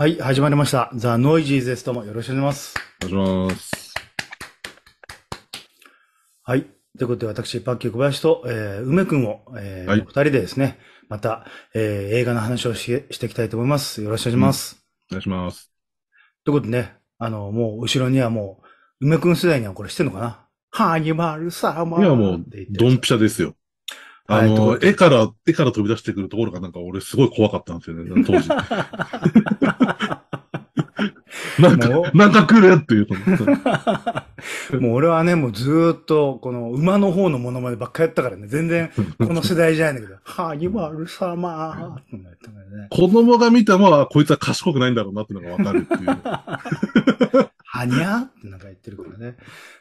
はい、始まりました。ザ・ノイジーズです。どうもよろしくお願いします。お願いします。はい。ということで、私、パッキー小林と、えー、梅くんを、えー、はい、お二人でですね、また、えー、映画の話をししていきたいと思います。よろしくお願いします。うん、お願いします。ということでね、あの、もう、後ろにはもう、梅くん世代にはこれしてんのかなハニマルサーマーいや、もう、ドンピシャですよ。あの、はい、絵から、絵から飛び出してくるところがなんか俺すごい怖かったんですよね、当時。なんか、なんか来るっていうともう俺はね、もうずっと、この馬の方のものまでばっかやったからね、全然、この世代じゃないんだけど、はニ今、ルサマー、ね、子供が見たのは、こいつは賢くないんだろうなってのがわかるっていう。はにゃってなんか言ってるからね。っ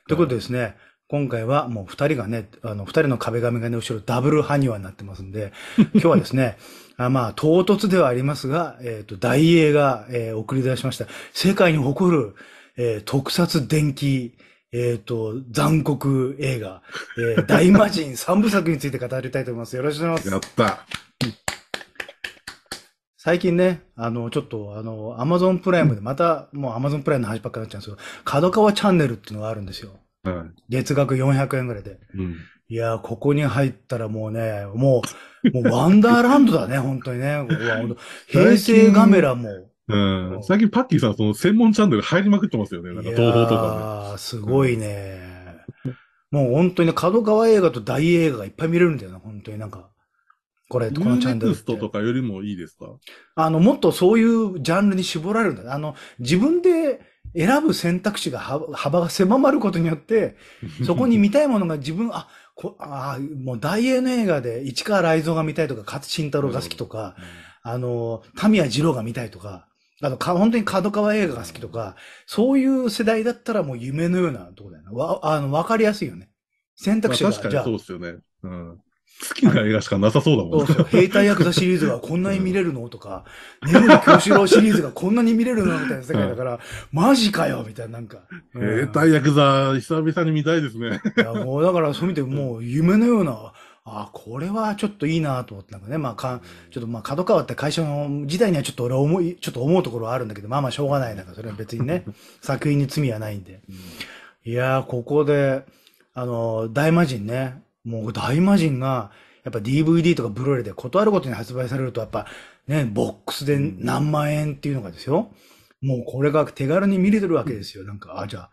てことですね、今回はもう二人がね、あの、二人の壁紙がね、後ろダブルハニワになってますんで、今日はですね、あまあ、唐突ではありますが、えっ、ー、と、大映が、えー、送り出しました。世界に誇る、えー、特撮電気、えっ、ー、と、残酷映画、えー、大魔神三部作について語りたいと思います。よろしくお願いします。やった。最近ね、あの、ちょっと、あの、アマゾンプライムで、また、もうアマゾンプライムの話ばっかりになっちゃうんですけど、角川チャンネルっていうのがあるんですよ。はい、月額400円ぐらいで。うん、いやここに入ったらもうね、もう、もうワンダーランドだね、本当にね。ここは本当 平成ガメラも。うん。最近パッキーさん、その専門チャンネル入りまくってますよね。なんか東宝とかああ、すごいね。うん、もう本当にね、角川映画と大映画がいっぱい見れるんだよな、本当になんか。これ、このチャンネル。クストとかよりもいいですかあの、もっとそういうジャンルに絞られるんだ、あの、自分で選ぶ選択肢が幅が狭まることによって、そこに見たいものが自分、あ、こあもう大英の映画で市川雷蔵が見たいとか、勝慎太郎が好きとか、うん、あの、田宮二郎が見たいとか、あの、本当に角川映画が好きとか、そういう世代だったらもう夢のようなとこだよな、わ、あの、わかりやすいよね。選択肢が、好き。確かにそうですよね。うん。好きな映画しかなさそうだもんね。兵隊ヤクザシリーズがこんなに見れるのとか、ネロの教師郎シリーズがこんなに見れるのみたいな世界だから、マジかよみたいな、なんか。兵隊ヤクザ、久々に見たいですね。いや、もうだからそう見て、もう夢のような、あこれはちょっといいなと思ってなんかね、まあか、ん、ちょっとまあ、角川って会社の時代にはちょっと俺思い、ちょっと思うところはあるんだけど、まあまあしょうがない。だからそれは別にね、作品に罪はないんで。うん、いやー、ここで、あの、大魔神ね、もう大魔人が、やっぱ DVD とかブローレイで断ることに発売されると、やっぱね、ボックスで何万円っていうのがですよ。もうこれが手軽に見れてるわけですよ。なんか、あ、じゃあ、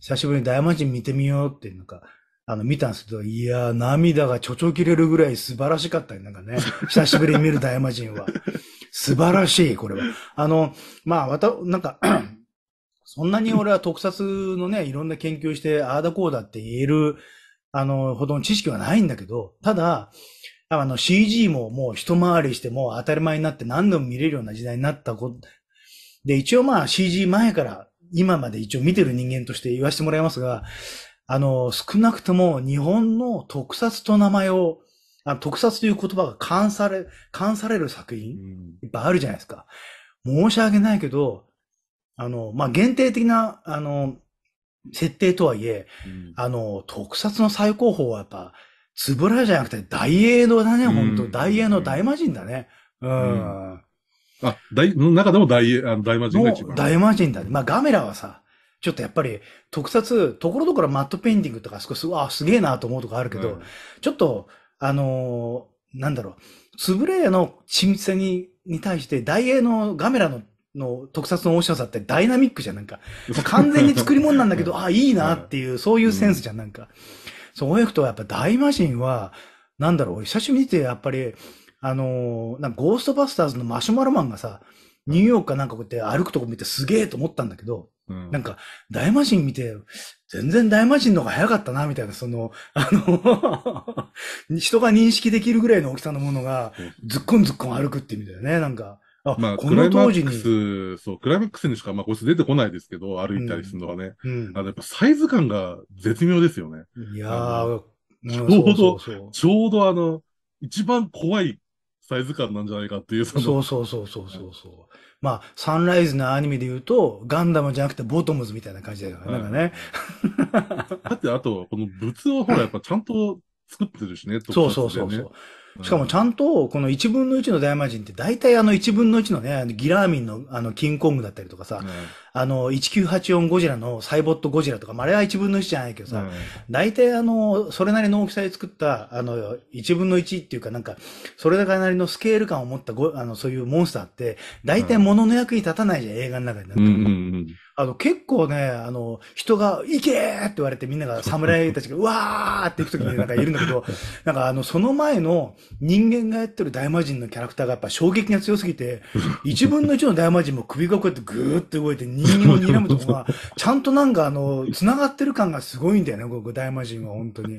久しぶりに大魔人見てみようって、いうのか、あの、見たんですけど、いやー、涙がちょちょ切れるぐらい素晴らしかったね。なんかね、久しぶりに見る大魔人は。素晴らしい、これは。あの、まあ、わた、なんか そんなに俺は特撮のね、いろんな研究して、ああだこうだって言えるあの、ほど知識はないんだけど、ただ、あの CG ももう一回りしても当たり前になって何度も見れるような時代になったこと。で、一応まあ CG 前から今まで一応見てる人間として言わせてもらいますが、あの、少なくとも日本の特撮と名前を、あ特撮という言葉が関され、関される作品、いっぱいあるじゃないですか。申し訳ないけど、あの、まあ、限定的な、あの、設定とはいえ、うん、あの、特撮の最高峰はやっぱ、つぶらじゃなくて大映のだね、ん、本当大映の大魔神だね。うん。あ、大、中でも大あの大魔神が一番。大魔神だね。まあガメラはさ、ちょっとやっぱり特撮、ところどころマットペインティングとかすごい、あ、すげえなと思うとこあるけど、ちょっと、あのー、なんだろう、つぶれの緻密さに、に対して、大映のガメラのの特撮の面白さってダイナミックじゃん、なんか。完全に作り物なんだけど、あいいなっていう、そういうセンスじゃん、なんか。そう、OF とはやっぱ大魔神は、なんだろう、久しぶりにてやっぱり、あのー、なんかゴーストバスターズのマシュマロマンがさ、ニューヨークかなんかこうやって歩くとこ見てすげえと思ったんだけど、うん、なんか、大魔神見て、全然大魔神の方が早かったな、みたいな、その、あの 人が認識できるぐらいの大きさのものが、ずっこんずっこん歩くって意味だよね、なんか。あまあ、クライマックス、そう、クライマックスにしか、まあ、こいつ出てこないですけど、歩いたりするのはね。うん、うん、あの、やっぱサイズ感が絶妙ですよね。いやー、ちょうど、そうそうそうちょうどあの、一番怖いサイズ感なんじゃないかっていう。そそうそうそうそうそうそう、はい、まあ、サンライズのアニメで言うと、ガンダムじゃなくてボトムズみたいな感じだよね。はい、なんかね。だって、あと、この仏をほら、やっぱちゃんと作ってるしね、ね そうそうそうそう。しかもちゃんと、この1分の1の大魔神って、大体あの1分の1のね、ギラーミンのあの、キンコングだったりとかさ、うん、あの、1984ゴジラのサイボットゴジラとか、まあ、あれは1分の1じゃないけどさ、うん、大体あの、それなりの大きさで作った、あの、1分の1っていうかなんか、それだけなりのスケール感を持ったご、あの、そういうモンスターって、大体物の役に立たないじゃん、うん、映画の中になっか。うんうんうんあの、結構ね、あの、人が、行けーって言われてみんなが侍たちが、うわーって行くときになんかいるんだけど、なんかあの、その前の人間がやってる大魔神のキャラクターがやっぱ衝撃が強すぎて、一 分の一の大魔神も首がこうやってぐーって動いて人間を睨むとこが、ちゃんとなんかあの、繋がってる感がすごいんだよね、ここ大魔神は本当に。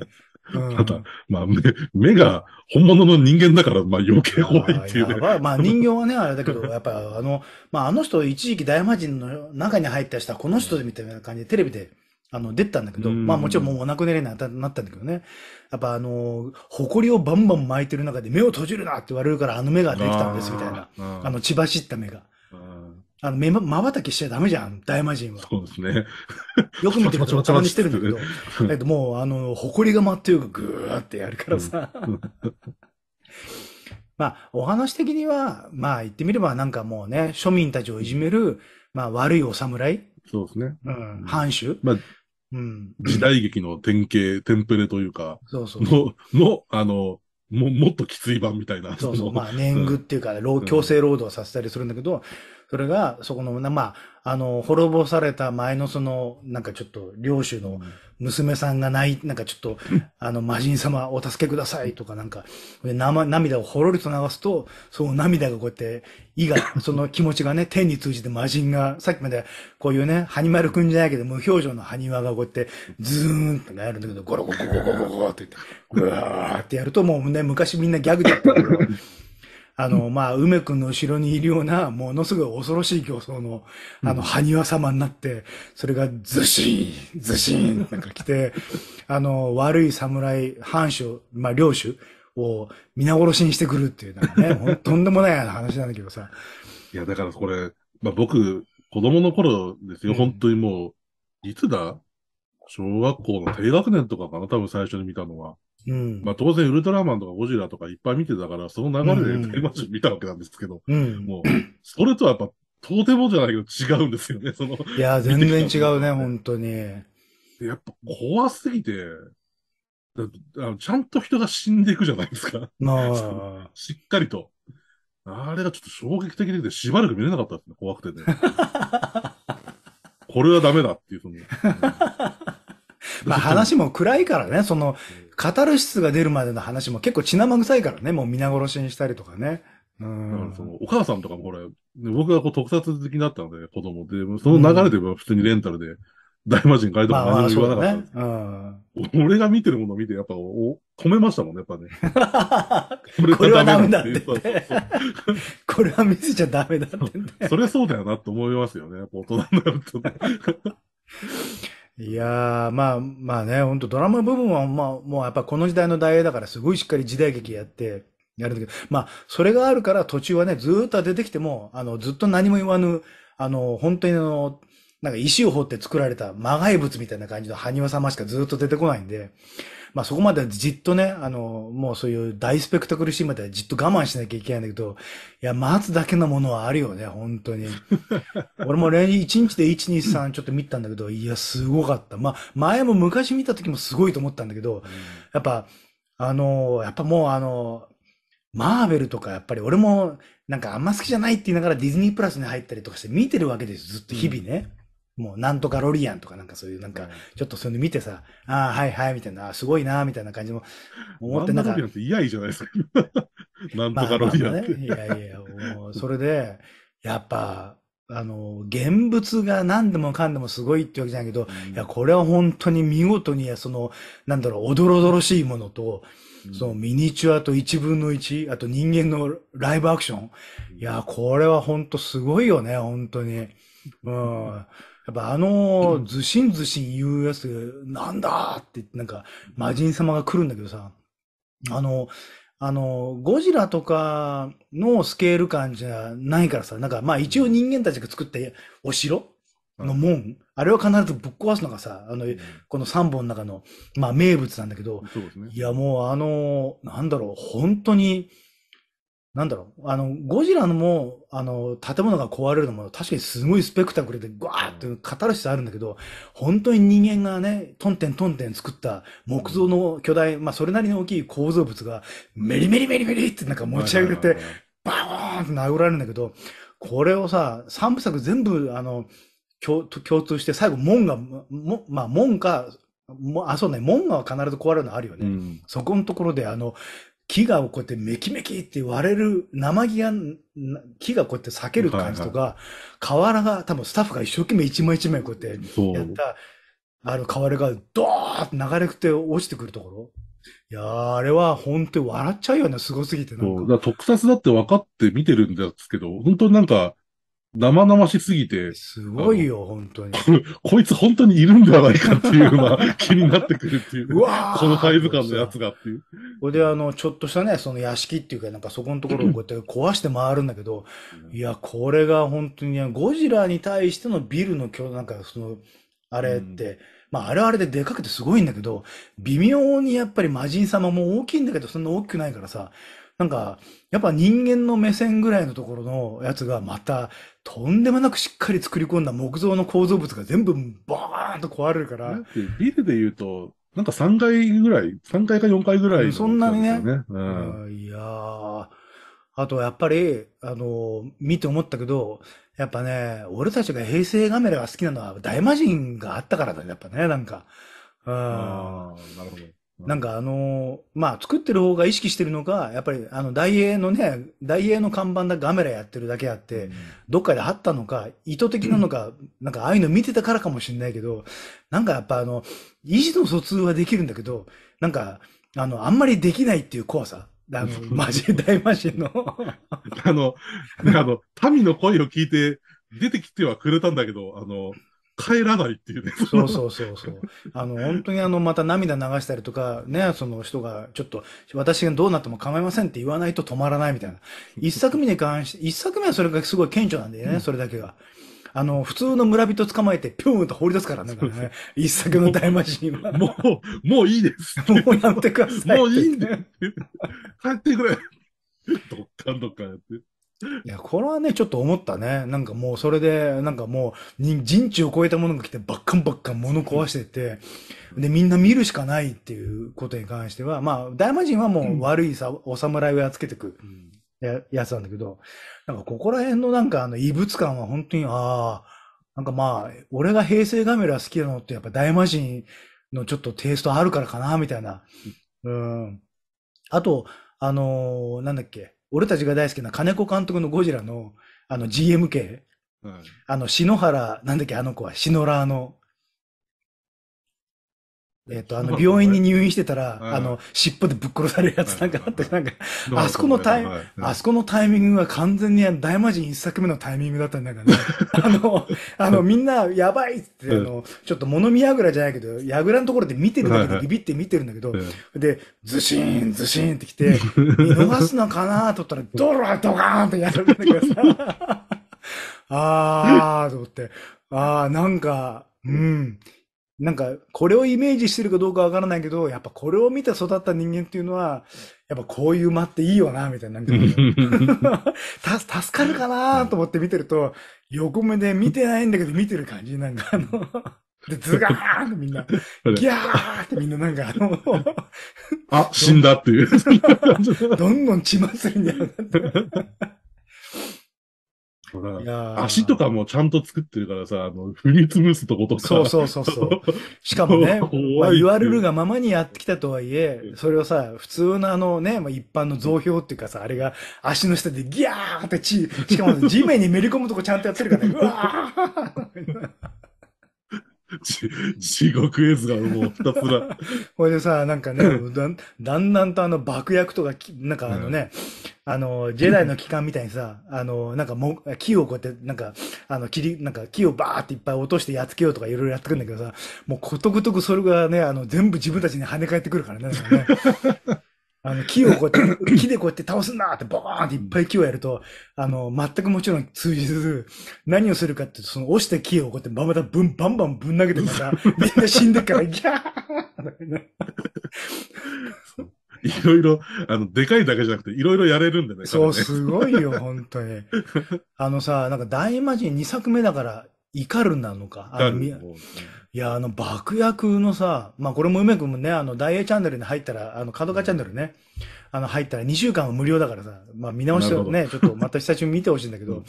ただ、まあ目、目が本物の人間だから、まあ余計怖いっていうね。まあ人形はね、あれだけど、やっぱあの、まああの人、一時期大魔人の中に入った人はこの人みたいな感じでテレビで、あの、出たんだけど、まあもちろんもうお亡くなりになったんだけどね。やっぱあの、誇りをバンバン巻いてる中で目を閉じるなって言われるからあの目ができたんですみたいな。あの、血走った目が。あの、目ま、瞬きしちゃダメじゃん、大魔神は。そうですね。よく見てることたましてるんだけど、えっと、もう、あの、誇りが舞ってよくぐーってやるからさ。まあ、お話的には、まあ言ってみればなんかもうね、庶民たちをいじめる、まあ悪いお侍。そうですね。うん。藩主。まあ、うん。時代劇の典型、テンプレというか、そうそうの、の、あの、も、もっときつい版みたいな。そうそう。まあ年貢っていうか、労、強制労働させたりするんだけど、それが、そこの、まあ、あの、滅ぼされた前のその、なんかちょっと、領主の娘さんがない、なんかちょっと、あの、魔人様お助けくださいとかなんか、涙をほろりと流すと、その涙がこうやって、意が、その気持ちがね、天に通じて魔人が、さっきまで、こういうね、ハニマルくんじゃないけど、無表情のハニマがこうやって、ズーンってやるんだけど、ゴロゴロゴロゴロゴロって言って、うわーってやると、もうね、昔みんなギャグだったけど、あの、まあ、梅くんの後ろにいるような、ものすごい恐ろしい競争の、あの、埴輪様になって、それがずしーん、ずしーなんか来て、あの、悪い侍、藩主、まあ、領主を皆殺しにしてくるっていう、なんかね、とんでもない話なんだけどさ。いや、だからこれ、まあ、僕、子供の頃ですよ、ん、本当にもう、いつだ小学校の低学年とかかな、多分最初に見たのは。うん、まあ当然ウルトラマンとかゴジラとかいっぱい見てたから、その流れでテレマ集見たわけなんですけど、うんうん、もう、それとはやっぱ、とてもじゃないけど違うんですよね、その。いや、全然違うね、本当に。やっぱ怖すぎて、ちゃんと人が死んでいくじゃないですか。しっかりと。あれがちょっと衝撃的で、しばらく見れなかったですね、怖くてね。これはダメだっていう、その。まあ話も暗いからね、その、カタルシスが出るまでの話も結構血生臭いからね、もう皆殺しにしたりとかね。うん。そのお母さんとかもこれ、僕がこう特撮好きだったので、子供で、その流れで普通にレンタルで、大魔神ガいても何も言わなかったんまあまあねうん、俺が見てるものを見て、やっぱお、込めましたもんね、やっぱね。これはダメだって。これは見せ ちゃダメだって、それはそうだよなって思いますよね、やっぱ大人になると、ね。いやー、まあまあね、ほんとドラマ部分は、まあ、もうやっぱこの時代の大映だからすごいしっかり時代劇やって、やるんだけど、まあ、それがあるから途中はね、ずーっと出てきても、あの、ずっと何も言わぬ、あの、本当にあの、なんか石を掘って作られた魔害物みたいな感じの埴輪様しかずーっと出てこないんで、まあそこまでじっとね、あの、もうそういう大スペクタクルシーンまでじっと我慢しなきゃいけないんだけど、いや、待つだけのものはあるよね、本当に。俺も1日で1、2、3ちょっと見たんだけど、いや、すごかった。まあ前も昔見た時もすごいと思ったんだけど、やっぱ、あの、やっぱもうあの、マーベルとかやっぱり俺もなんかあんま好きじゃないって言いながらディズニープラスに入ったりとかして見てるわけですずっと日々ね。うんもうなんとかロリアンとかなんかそういうなんか、ちょっとそういうの見てさ、ああ、はいはい、みたいな、すごいな、みたいな感じも思ってなんか。ロリアンって嫌いじゃないですか。なんとかロリアンって。まあまあね、いやいや、もうそれで、やっぱ、あの、現物が何でもかんでもすごいってわけじゃないけど、うん、いや、これは本当に見事に、その、なんだろう、おどろどろしいものと、うん、そのミニチュアと一分の一、あと人間のライブアクション。うん、いや、これは本当すごいよね、本当に。うん。やっぱあの、ずしんずしん言うやつ、なんだって、なんか、魔人様が来るんだけどさ、あの、あの、ゴジラとかのスケール感じゃないからさ、なんかまあ一応人間たちが作ったお城の門、あれは必ずぶっ壊すのがさ、あの、この3本の中の、まあ名物なんだけど、ね、いやもうあの、なんだろう、本当に、なんだろう、あの、ゴジラのも、あの、建物が壊れるのも、確かにすごいスペクタクルで、ガーって語るしあるんだけど、本当に人間がね、トンテントンテン作った木造の巨大、まあ、それなりの大きい構造物が、メリメリメリメリってなんか持ち上げて、バーンって殴られるんだけど、これをさ、三部作全部、あの、共通して、最後、門が、も、まあ、門か、もあ、そうね、門が必ず壊れるのあるよね。うん、そこのところで、あの、木がこうやってメキメキって割れる、生木が、木がこうやって裂ける感じとか、はいはい、瓦が、多分スタッフが一生懸命一枚一枚こうやってやった、あの瓦がドーって流れくて落ちてくるところ。いやあれは本当に笑っちゃうよね、すごすぎてなんか。特撮だって分かって見てるんですけど、本当なんか、生々しすぎて。すごいよ、本当に。こいつ本当にいるんではないかっていうまあ、気になってくるっていう。うわこのサイズ感のやつがっていう。これであの、ちょっとしたね、その屋敷っていうか、なんかそこのところをこうやって壊して回るんだけど、いや、これが本当に、ゴジラに対してのビルの日なんかその、あれって、うん、まあ、あれあれででかくてすごいんだけど、微妙にやっぱり魔人様も大きいんだけど、そんな大きくないからさ、なんか、やっぱ人間の目線ぐらいのところのやつがまた、とんでもなくしっかり作り込んだ木造の構造物が全部バーンと壊れるから。ビルで言うと、なんか3階ぐらい、3階か4階ぐらい、ね、そんなにね。うん、いやー。あと、やっぱり、あの、見て思ったけど、やっぱね、俺たちが平成カメラが好きなのは大魔神があったからだね、やっぱね、なんか。うん。なるほど。なんかあのー、まあ、作ってる方が意識してるのか、やっぱりあの、大英のね、大英の看板だガメラやってるだけあって、うん、どっかであったのか、意図的なのか、なんかああいうの見てたからかもしれないけど、なんかやっぱあの、意思の疎通はできるんだけど、なんか、あの、あんまりできないっていう怖さ。マジ、大魔神のあの、あの、民の声を聞いて出てきてはくれたんだけど、あの、帰らないっていうね。そうそうそうそう。あの、本当にあの、また涙流したりとか、ね、その人が、ちょっと、私がどうなっても構いませんって言わないと止まらないみたいな。一作目に関して、一作目はそれがすごい顕著なんだよね、うん、それだけが。あの、普通の村人捕まえて、ぴょんと放り出すからね、からね一作の大魔神は。もう、もういいです。もうやめてください。もういいんだよ。帰ってくれ。どっかんどっかやって。いや、これはね、ちょっと思ったね。なんかもうそれで、なんかもう人、人知を超えたものが来て、ばっかんばっかん物壊してて、で、みんな見るしかないっていうことに関しては、まあ、大魔神はもう悪いさ、お侍をやっつけてくや、やつなんだけど、なんかここら辺のなんかあの異物感は本当に、ああ、なんかまあ、俺が平成ガメラ好きなのってやっぱ大魔神のちょっとテイストあるからかな、みたいな。うん。あと、あのー、なんだっけ。俺たちが大好きな金子監督のゴジラの、あの GMK、うん、あの篠原、なんだっけ、あの子は、シノラーの、えっ、と、あの、病院に入院してたら、あの、尻尾でぶっ殺されるやつなんかあって、なんか、あそこのタイ、あそこのタイミングは完全に大魔人一作目のタイミングだったんだからね。あの、あの、みんな、やばいって、あの、ちょっと物見櫓じゃないけど、櫓のところで見てるだけでビビって見てるんだけど、で、ズシーン、ズシーンって来て、見逃すのかなと思ったら、ドロドカーンってやるんだけどさ、あーと思って、あー、なんか、うん。なんか、これをイメージしてるかどうかわからないけど、やっぱこれを見て育った人間っていうのは、やっぱこういう間っていいよな、みたいな。なんか た、助かるかなと思って見てると、横目で見てないんだけど見てる感じ、なんかあの で、ズガーンってみんな、ギャーってみんななんかあのあ、死んだっていう。どんどん血祭りに上がって。足とかもちゃんと作ってるからさ、あの、フリーツムースとことか。そうそうそうそう。しかもね、まあ、言われるがままにやってきたとはいえ、それをさ、普通のあのね、まあ、一般の増標っていうかさ、あれが足の下でギャーって血、しかも地面にめり込むとこちゃんとやってるからね、うわー地獄絵図がもうひたすら。こ れでさ、なんかね、だ だんだんとあの爆薬とか、なんかあのね、うん、あの、ジェダイの機関みたいにさ、あの、なんかも木をこうやって、なんか、あの、切り、なんか木をバーっていっぱい落としてやっつけようとかいろいろやってくるんだけどさ、もうことごとくそれがね、あの、全部自分たちに跳ね返ってくるからね。ね あの、木をこうやって、木でこうやって倒すんだって、ボーンっていっぱい木をやると、あの、全くもちろん通じず、何をするかっていうと、その落ちた木をこうやってまバタぶん、バンバンぶん投げてまた、みんな死んでから、ギャーいろいろ、あの、でかいだけじゃなくて、いろいろやれるんでね。そう、すごいよ、本当に。あのさ、なんか大魔神2作目だから、怒るなのか。あのいや、あの、爆薬のさ、まあ、これも梅くんもね、あの、大ーチャンネルに入ったら、あの、角川チャンネルね、うん、あの、入ったら2週間は無料だからさ、まあ、見直してね、ちょっとまた久しぶりに見てほしいんだけど、うん、い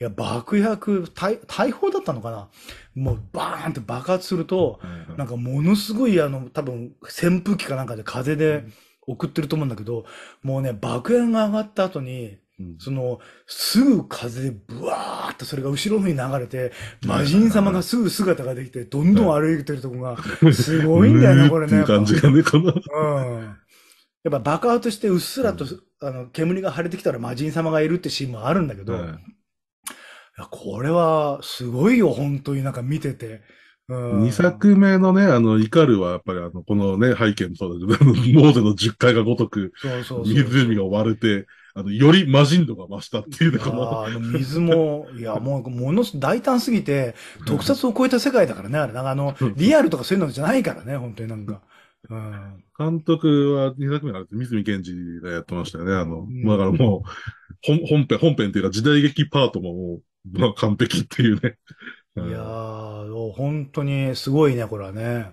や、爆薬、大、大砲だったのかなもう、バーンって爆発すると、うん、なんか、ものすごい、あの、多分、扇風機かなんかで風で送ってると思うんだけど、もうね、爆炎が上がった後に、その、すぐ風でブワーっとそれが後ろに流れて、魔人様がすぐ姿ができて、どんどん歩いてるとこが、すごいんだよね、これね。っていう感じがね、この。うん。やっぱ爆発してうっすらと、あの、煙が腫れてきたら魔人様がいるってシーンもあるんだけど、これはすごいよ、本当になんか見てて。うん、2作目のね、あの、怒るは、やっぱりあの、このね、背景もそうだけど、モーゼの10回がごとく、そうそうそう湖が割れて、あの、より魔人度が増したっていうとあの水も、いや、もう、ものすご大胆すぎて、特撮を超えた世界だからね、あれ。なんかあの、リアルとかそういうのじゃないからね、本当になんか。うん、監督は2作目なあれ三住健治がやってましたよね。あの、うん、だからもう、本編、本編っていうか時代劇パートももう、まあ、完璧っていうね。いやー、本当にすごいね、これはね。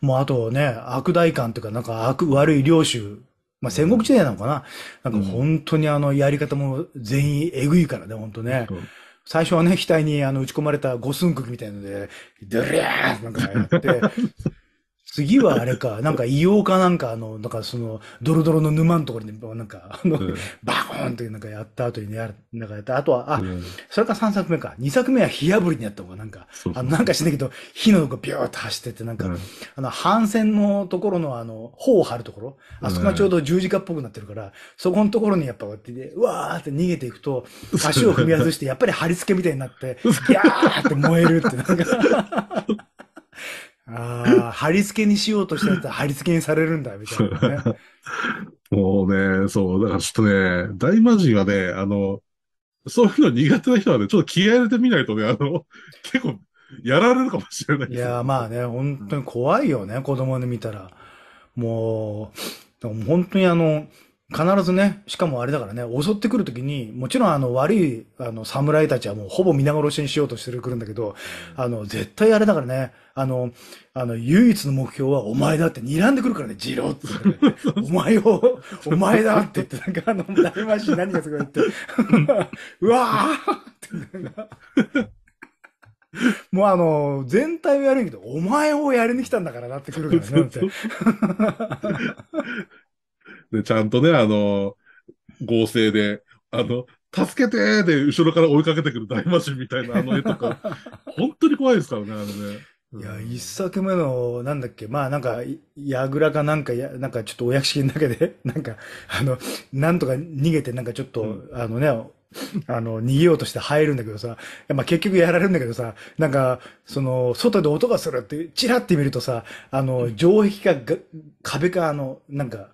もうあとね、悪大官というか、なんか悪、悪い領主まあ、戦国時代なのかな、なんか本当にあの、やり方も全員えぐいからね、本当ね。最初はね、額にあの、打ち込まれた五寸釘みたいので、ドリャーなんかやって、次はあれか、なんか異様かなんか、あの、なんかその、ドロドロの沼のところに、なんか、あの、うん、バコーンってなんかやった後にね、なんかやった。あとは、あ、うん、それか3作目か。2作目は火炙りにやった方が、なんか、あの、なんかしないけど、火のとこビューって走ってて、なんか、うん、あの、反戦のところの、あの、頬を張るところ、あそこがちょうど十字架っぽくなってるから、そこのところにやっぱ、ってね、うわーって逃げていくと、足を踏み外して、やっぱり貼り付けみたいになって、ギャーって燃えるって、なんか ああ、貼り付けにしようとしたやつは貼り付けにされるんだ、みたいな、ね。もうね、そう、だからちょっとね、大魔人はね、あの、そういうの苦手な人はね、ちょっと気合入れてみないとね、あの、結構、やられるかもしれない、いや、まあね、本当に怖いよね、うん、子供で見たら。もう、本当にあの、必ずね、しかもあれだからね、襲ってくるときに、もちろんあの悪いあの侍たちはもうほぼ皆殺しにしようとしてくるんだけど、あの、絶対あれだからね、あの、あの、唯一の目標はお前だって睨んでくるからね、ジローってって、お前を、お前だって言って、なんかあの、大まし何がすごいって、うわぁって、もうあの、全体をやるけど、お前をやりに来たんだからなってくるからね、なんて。で、ちゃんとね、あの、合成で、あの、助けてで、後ろから追いかけてくる大魔神みたいなあの絵とか、本当に怖いですからね、あのね。いや、一作目の、なんだっけ、まあなんか、やぐらかなんかや、なんかちょっとお屋敷だけで、なんか、あの、なんとか逃げて、なんかちょっと、うん、あのね、あの、逃げようとして入るんだけどさ、まあ、結局やられるんだけどさ、なんか、その、外で音がするって、チラって見るとさ、あの、城壁か壁か、あの、なんか、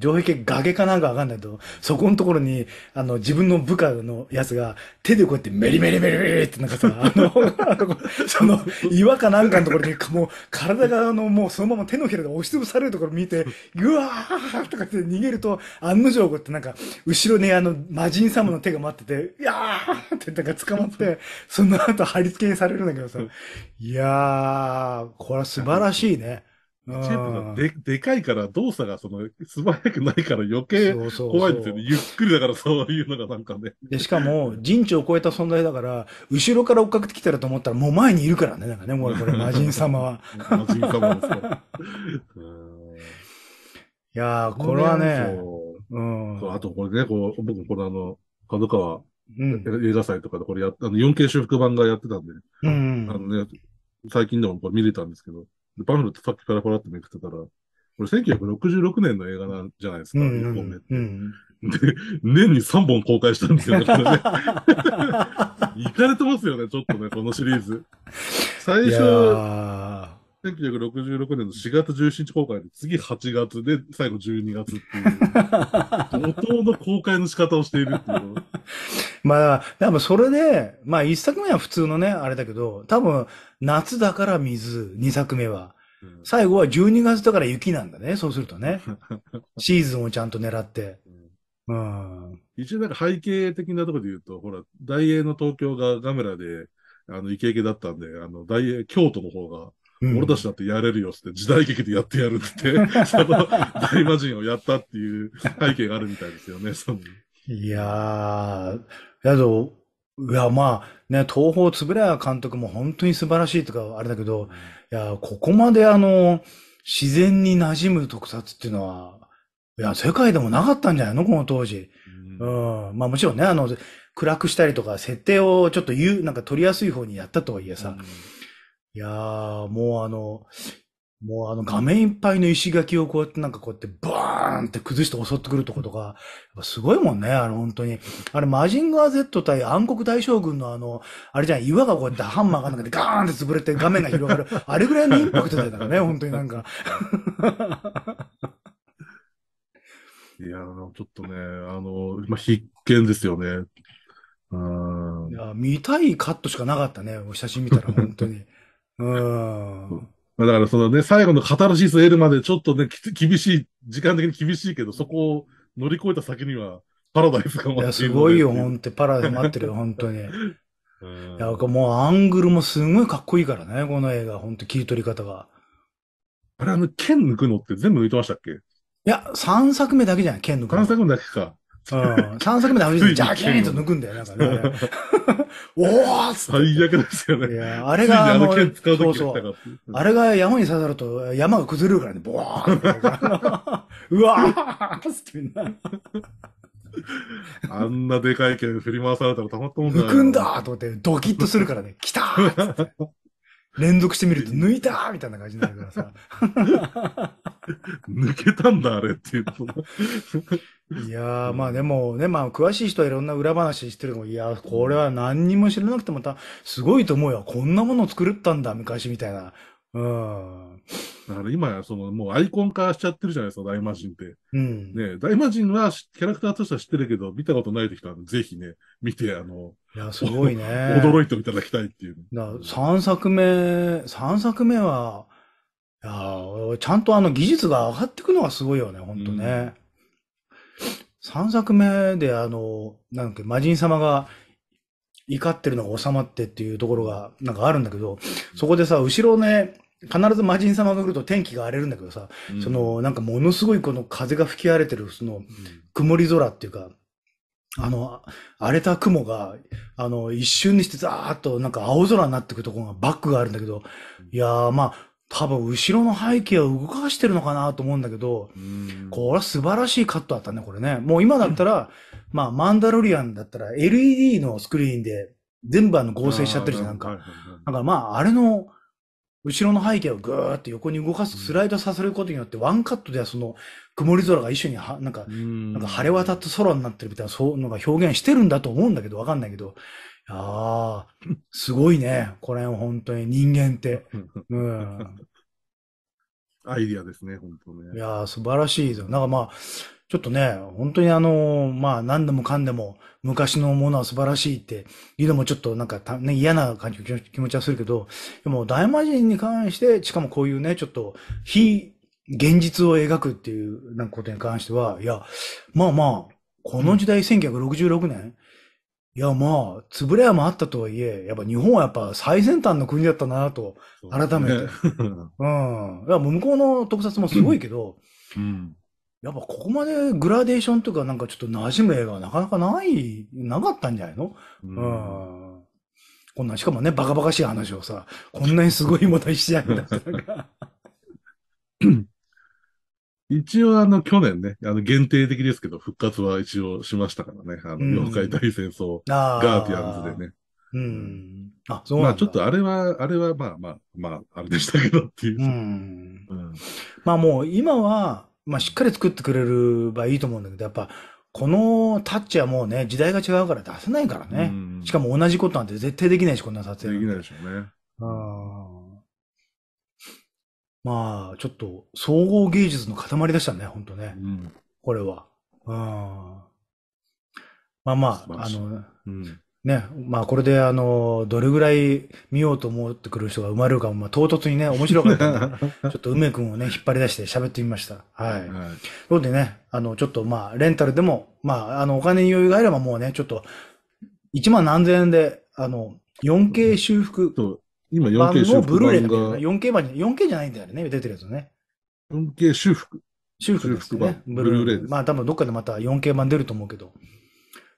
城壁崖かなんかわかんないけど、そこのところに、あの、自分の部下のやつが、手でこうやってメリメリメリメリってなんかさ、あの、その、岩かなんかのところに、もう、体が、あの、もうそのまま手のひらで押しつぶされるところ見て、うわーとかって逃げると、案の定こうやってなんか、後ろにあの、魔人様の手がまってて、いやーってなんか捕まって、その後貼り付けにされるんだけどさ、いやー、これは素晴らしいね。チェプがで、でかいから動作がその素早くないから余計怖いですよね。ゆっくりだからそういうのがなんかね。で、しかも人地を超えた存在だから、後ろから追っかけてきたらと思ったらもう前にいるからね。なんかね、もうこれ魔人様は。魔人様ですか。いやー、これはね。うん。あとこれね、こう、僕これあの、角川映画祭とかでこれやあの、4K 修復版がやってたんで、うん、あのね、最近でもこれ見れたんですけど、バフルってさっきら、こパラってめくってたら、これ1966年の映画なんじゃないですか、うん、1本目って、うん。で、年に3本公開したんですよね、これね。いかれてますよね、ちょっとね、このシリーズ。最初、1966年の4月17日公開で、次8月で、最後12月っていう、怒涛の公開の仕方をしているっていう。まあ、でもそれで、まあ一作目は普通のね、あれだけど、多分、夏だから水、二作目は。最後は12月だから雪なんだね、そうするとね。シーズンをちゃんと狙って。うん、一応なんか背景的なところで言うと、ほら、大英の東京がガメラで、あの、イケイケだったんで、あの、大英、京都の方が、うん、俺たちだってやれるよって時代劇でやってやるって、その大魔人をやったっていう背景があるみたいですよね、その。いやー、だいや、まあ、ね、東方れや監督も本当に素晴らしいとか、あれだけど、いや、ここまであの、自然に馴染む特撮っていうのは、いや、世界でもなかったんじゃないのこの当時。うん、うん。まあもちろんね、あの、暗くしたりとか、設定をちょっと言う、なんか取りやすい方にやったとはいえさ、うん、いやー、もうあの、もうあの画面いっぱいの石垣をこうやってなんかこうやってバーンって崩して襲ってくるとことか、やっぱすごいもんね、あの本当に。あれマジンガー Z 対暗黒大将軍のあの、あれじゃん、岩がこうやってハンマーがなんかでガーンって潰れて画面が広がる。あれぐらいのインパクトだったからね、本当になんか。いやー、ちょっとね、あの、まあ、必見ですよね。うん。いや、見たいカットしかなかったね、お写真見たら本当に。うん。だからそのね、最後のカタルシス得るまでちょっとね、厳しい、時間的に厳しいけど、そこを乗り越えた先には、パラダイスが待ってる。いや、すごいよ、ほんと。パラダイス待ってるよ、本当に。うん、いや、もうアングルもすごいかっこいいからね、この映画、ほんと切り取り方が。あれ、あの、剣抜くのって全部抜いてましたっけいや、3作目だけじゃない、剣抜くの。3作目だけか。うん。3作目で初めてジャキーンと抜くんだよ、なんかね。おー最悪ですよね。いや、あれが、あの剣使ううあれが山に刺さると山が崩れるからね、ボワーン うわーってみんな。あんなでかい剣振り回されたらたまったもんだ。抜くんだと思ってドキッとするからね、来たー連続してみると、抜いたみたいな感じになるからさ。抜けたんだ、あれっていう。と。いやー、まあでもね、まあ詳しい人はいろんな裏話してるのも、いやー、これは何にも知らなくてもた、すごいと思うよ。こんなものを作ったんだ、昔みたいなうん。だから今や、その、もうアイコン化しちゃってるじゃないですか、大魔神って。うん。ね大魔神はキャラクターとしては知ってるけど、見たことないときは、ぜひね、見て、あの、いや、すごいね。驚いていただきたいっていう。な3作目、3作目は、いやちゃんとあの技術が上がっていくのがすごいよね、ほんとね。うん、3作目であの、なんか魔人様が怒ってるのが収まってっていうところがなんかあるんだけど、そこでさ、後ろね、必ず魔人様が来ると天気が荒れるんだけどさ、うん、その、なんかものすごいこの風が吹き荒れてる、その、曇り空っていうか、あの、荒れた雲が、あの、一瞬にしてザーッとなんか青空になってくところがバックがあるんだけど、いやーまあ、多分後ろの背景を動かしてるのかなと思うんだけど、これは素晴らしいカットだったね、これね。もう今だったら、まあ、マンダロリアンだったら LED のスクリーンで全部あの合成しちゃってるじゃん、なんか。だからまあ、あれの、後ろの背景をぐーって横に動かす、スライドさせることによって、ワンカットではその曇り空が一緒には、なんか、なんか晴れ渡った空になってるみたいな、そういうのが表現してるんだと思うんだけど、わかんないけど、ああ、すごいね。これ本当に人間って。うん。アイディアですね、本当ね。いやー、素晴らしいぞ。なんかまあ、ちょっとね、本当にあの、まあ何でもかんでも昔のものは素晴らしいっていうのもちょっとなんかた、ね、嫌な感じ気持ちはするけど、でも大魔人に関して、しかもこういうね、ちょっと非現実を描くっていうなんかことに関しては、いや、まあまあ、この時代1966年、うん、いやまあ、潰れもあったとはいえ、やっぱ日本はやっぱ最先端の国だったなと、改めて。うね、うん。いや向こうの特撮もすごいけど、うん、うんやっぱここまでグラデーションとかなんかちょっと馴染む映画はなかなかない、なかったんじゃないのうん。こんな、しかもね、バカバカしい話をさ、こんなにすごいものにしちゃうんだったか。一応あの去年ね、あの限定的ですけど、復活は一応しましたからね。あの、妖怪大戦争、ガーディアンズでね。うん。あ、そうまあちょっとあれは、あれはまあまあ、まあ、あれでしたけどっていう。うん。うん、まあもう今は、まあ、しっかり作ってくれればいいと思うんだけど、やっぱ、このタッチはもうね、時代が違うから出せないからね。うんしかも同じことなんて絶対できないし、こんな撮影。できないでしょうね。あまあ、ちょっと、総合芸術の塊でしたね、本当ね。うん、これは。あまあまあ、あの、うん、ね、まあこれであの、どれぐらい見ようと思ってくる人が生まれるかも、まあ唐突にね、面白かった ちょっと梅くんをね、引っ張り出して喋ってみました。はい。はい、そうでね、あの、ちょっとまあ、レンタルでも、まあ、あの、お金に余裕があればもうね、ちょっと、1万何千円で、あの、4K 修復。そう。今 4K 修復。ブルーレイだけね、4K 版に、4K じゃないんだよね、出てるやつね。4K 修復。修復ですね。ブルーレイ。まあ多分どっかでまた 4K 版出ると思うけど。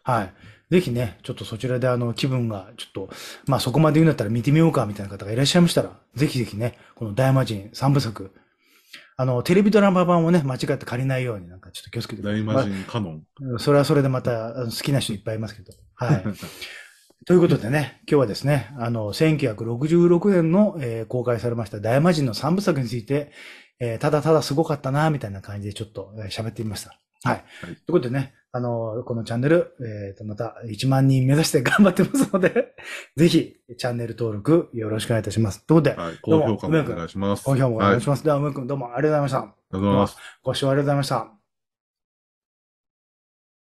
はい。ぜひね、ちょっとそちらであの気分がちょっと、まあそこまで言うんだったら見てみようかみたいな方がいらっしゃいましたら、ぜひぜひね、この大魔神3部作、あの、テレビドラマ版をね、間違って借りないように、なんかちょっと気をつけて大魔神カノン、まあ、それはそれでまた好きな人いっぱいいますけど。はい。ということでね、今日はですね、あの、1966年の、えー、公開されました大魔神の3部作について、えー、ただただすごかったな、みたいな感じでちょっと喋ってみました。はい。はい、ということでね、あの、このチャンネル、えっ、ー、と、また1万人目指して頑張ってますので ぜひ、チャンネル登録よろしくお願いいたします。ということで、はい、高評価もお願いします。高評価もお願いします。はい、では、梅くんどうもありがとうございました。ありがとうございます。ご視聴ありがとうございました。